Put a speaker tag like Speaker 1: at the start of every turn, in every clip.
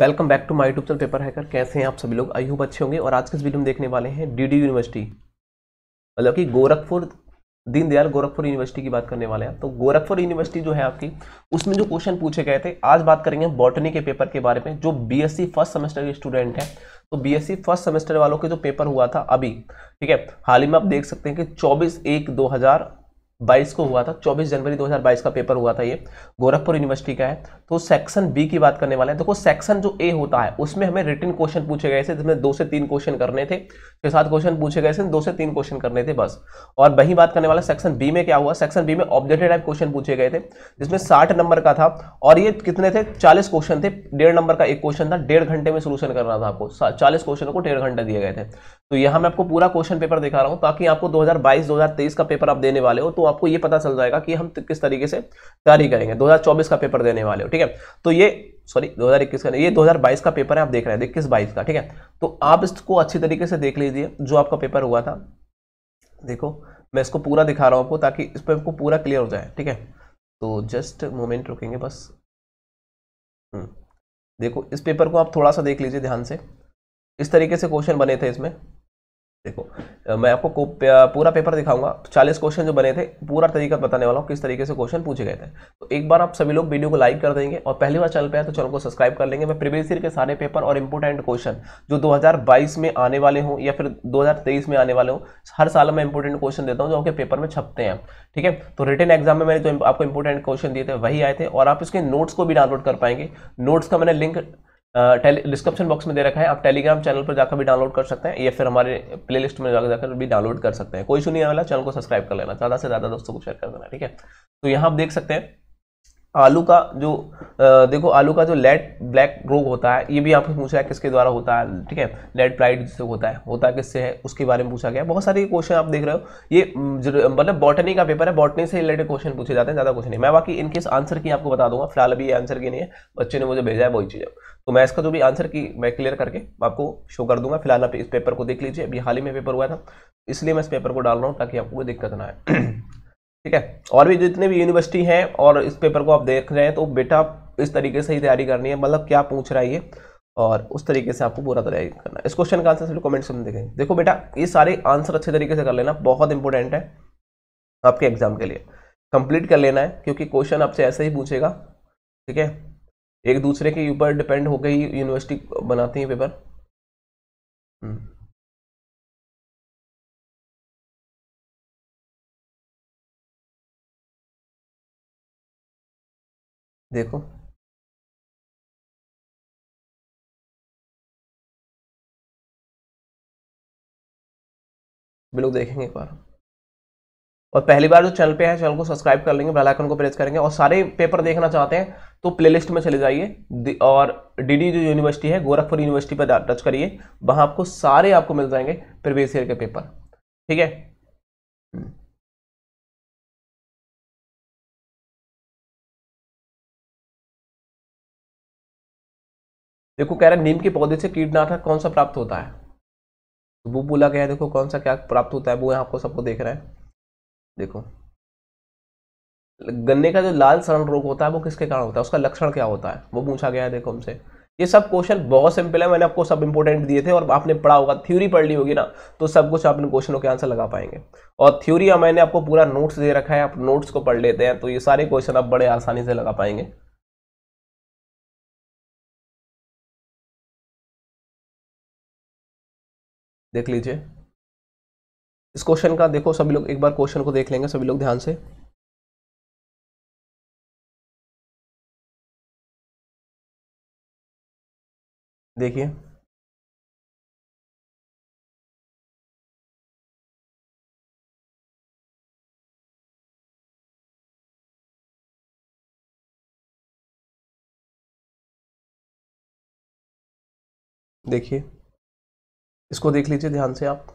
Speaker 1: Welcome back to my YouTube channel paper hacker कैसे हैं आप सभी लोग आई होप अच्छे होंगे और आज के इस वीडियो में देखने वाले हैं डीडी यूनिवर्सिटी मतलब कि गोरखपुर दीनदयाल गोरखपुर यूनिवर्सिटी की बात करने वाले हैं तो गोरखपुर यूनिवर्सिटी जो है आपकी उसमें जो क्वेश्चन पूछे गए थे आज बात करेंगे बॉटनी के पेपर के बारे में जो बी फर्स्ट सेमेस्टर के स्टूडेंट हैं तो बी फर्स्ट सेमेस्टर वालों के जो पेपर हुआ था अभी ठीक है हाल ही में आप देख सकते हैं कि चौबीस एक दो हजार बाईस को हुआ था चौबीस जनवरी 2022 का पेपर हुआ था ये गोरखपुर यूनिवर्सिटी का है तो सेक्शन बी की बात करने वाला है देखो तो सेक्शन जो ए होता है उसमें हमें रिटर्न क्वेश्चन पूछे गए थे जिसमें दो से तीन क्वेश्चन करने थे छह सात क्वेश्चन पूछे गए थे दो से तीन क्वेश्चन करने थे बस और वही बात करने वाला सेक्शन बी में क्या हुआ सेक्शन बी में ऑब्जेक्टिव टाइप क्वेश्चन पूछे गए थे जिसमें साठ नंबर का था और ये कितने थे चालीस क्वेश्चन थे डेढ़ नंबर का एक क्वेश्चन था डेढ़ घंटे में सोल्यूशन करना था आपको चालीस क्वेश्चन को डेढ़ घंटे दिए गए थे तो यहाँ मैं आपको पूरा क्वेश्चन पेपर दिखा रहा हूँ ताकि आपको 2022-2023 का पेपर आप देने वाले हो तो आपको ये पता चल जाएगा कि हम किस तरीके से तैयारी करेंगे 2024 का पेपर देने वाले हो ठीक है तो ये सॉरी 2021 का नहीं ये 2022 का पेपर है आप देख रहे हैं इक्कीस बाईस का ठीक है तो आप इसको अच्छी तरीके से देख लीजिए जो आपका पेपर हुआ था देखो मैं इसको पूरा दिखा रहा हूँ आपको ताकि इस पर आपको पूरा क्लियर हो जाए ठीक है तो जस्ट मोमेंट रुकेंगे बस हम्म, देखो इस पेपर को आप थोड़ा सा देख लीजिए ध्यान से इस तरीके से क्वेश्चन बने थे इसमें देखो मैं आपको पूरा पेपर दिखाऊंगा 40 क्वेश्चन जो बने थे पूरा तरीका बताने वाला हूँ किस तरीके से क्वेश्चन पूछे गए थे तो एक बार आप सभी लोग वीडियो को लाइक कर देंगे और पहली बार चैनल पे आए तो चैनल को सब्सक्राइब कर लेंगे मैं प्रीवियस ईयर के सारे पेपर और इंपॉर्टेंट क्वेश्चन जो दो में आने वाले हों या फिर दो में आने वाले हों हर साल मैं इंपॉर्टेंट क्वेश्चन देता हूँ जो आपके पेपर में छपते हैं ठीक है तो रिटर्न एग्जाम में मैंने जो आपको इंपॉर्टेंट क्वेश्चन दिए थे वही आए थे और आप इसके नोट्स को भी डाउनलोड कर पाएंगे नोट्स का मैंने लिंक डिस्क्रिप्शन बॉक्स में दे रखा है आप टेलीग्राम चैनल पर जाकर भी डाउनलोड कर सकते हैं या फिर हमारे प्लेलिस्ट में जाकर जाकर भी डाउनलोड कर सकते हैं कोई इशू वाला चैनल को सब्सक्राइब कर लेना ज़्यादा से ज़्यादा दोस्तों को शेयर कर देना ठीक है तो यहाँ आप देख सकते हैं आलू का जो आ, देखो आलू का जो लेट ब्लैक रोग होता है ये भी आपसे पूछा है किसके द्वारा होता है ठीक है लेट प्राइड जिससे होता है होता किससे है उसके बारे में पूछा गया बहुत सारे क्वेश्चन आप देख रहे हो ये मतलब बॉटनी का पेपर है बॉटनी से रिलेटेड क्वेश्चन पूछे जाते हैं ज़्यादा कुछ नहीं मैं बाकी इनके आंसर की आपको बता दूंगा फिलहाल अभी आंसर की नहीं है बच्चे ने मुझे भेजा है वही चीज़ तो मैं इसका जो भी आंसर की मैं क्लियर करके आपको शो कर दूंगा फिलहाल आप इस पेपर को देख लीजिए अभी हाल ही में पेपर हुआ था इसलिए मैं इस पेपर को डाल रहा हूँ ताकि आपको कोई दिक्कत ना आए ठीक है और भी जितने भी यूनिवर्सिटी हैं और इस पेपर को आप देख रहे हैं तो बेटा इस तरीके से ही तैयारी करनी है मतलब क्या पूछ रहा है ये और उस तरीके से आपको पूरा तैयारी करना है इस क्वेश्चन का आंसर सिर्फ कमेंट्स में देखेंगे देखो बेटा ये सारे आंसर अच्छे तरीके से कर लेना बहुत इंपॉर्टेंट है आपके एग्जाम के लिए कंप्लीट कर लेना है क्योंकि क्वेश्चन आपसे ऐसे ही पूछेगा ठीक है एक दूसरे के ऊपर डिपेंड होकर ही यूनिवर्सिटी बनाती है पेपर देखो भी लोग देखेंगे एक बार और पहली बार जो चैनल पे है चैनल को सब्सक्राइब कर लेंगे बेल आइकन को प्रेस करेंगे और सारे पेपर देखना चाहते हैं तो प्लेलिस्ट में चले जाइए और डीडी जो यूनिवर्सिटी है गोरखपुर यूनिवर्सिटी पर टच करिए वहां आपको सारे आपको मिल जाएंगे प्रीवियस ईयर के पेपर ठीक है हम्म। देखो कह रहा है नीम के पौधे से कीटनाशक कौन सा प्राप्त होता है तो वो बोला गया है देखो कौन सा क्या प्राप्त होता है वो यहाँ आपको सबको देख रहे हैं देखो गन्ने का जो लाल सरण रोग होता है वो किसके कारण होता है उसका लक्षण क्या होता है वो पूछा गया है देखो हमसे ये सब क्वेश्चन बहुत सिंपल है मैंने आपको सब इंपोर्टेंट दिए थे और आपने पढ़ा होगा थ्योरी पढ़ ली होगी ना तो सब कुछ आप इन क्वेश्चनों के आंसर लगा पाएंगे और थ्योरी मैंने आपको पूरा नोट्स दे रखा है आप नोट्स को पढ़ लेते हैं तो ये सारे क्वेश्चन आप बड़े आसानी से लगा पाएंगे
Speaker 2: देख लीजिए इस क्वेश्चन का देखो सभी लोग एक बार क्वेश्चन को देख लेंगे सभी लोग ध्यान से देखिए देखिए इसको देख लीजिए ध्यान से आप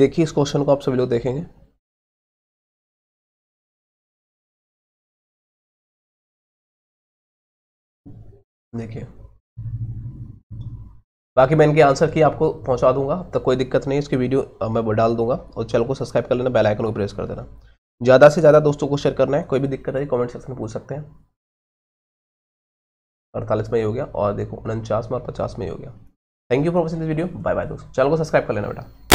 Speaker 2: देखिए इस क्वेश्चन को आप सभी लोग देखेंगे
Speaker 1: देखिए बाकी मैं इनके आंसर की आपको पहुंचा दूंगा अब तक कोई दिक्कत नहीं इसकी वीडियो मैं डाल दूंगा और चैनल को सब्सक्राइब कर लेना बेल आइकन को प्रेस कर देना ज़्यादा से ज़्यादा दोस्तों को शेयर करना है कोई भी दिक्कत है कमेंट सेक्शन में पूछ सकते हैं अड़तालीस में ही हो गया और देखो उनचास में और पचास में ही हो गया thank you for watching this video bye bye दोस्तों चैनल को सब्सक्राइब कर लेना बेटा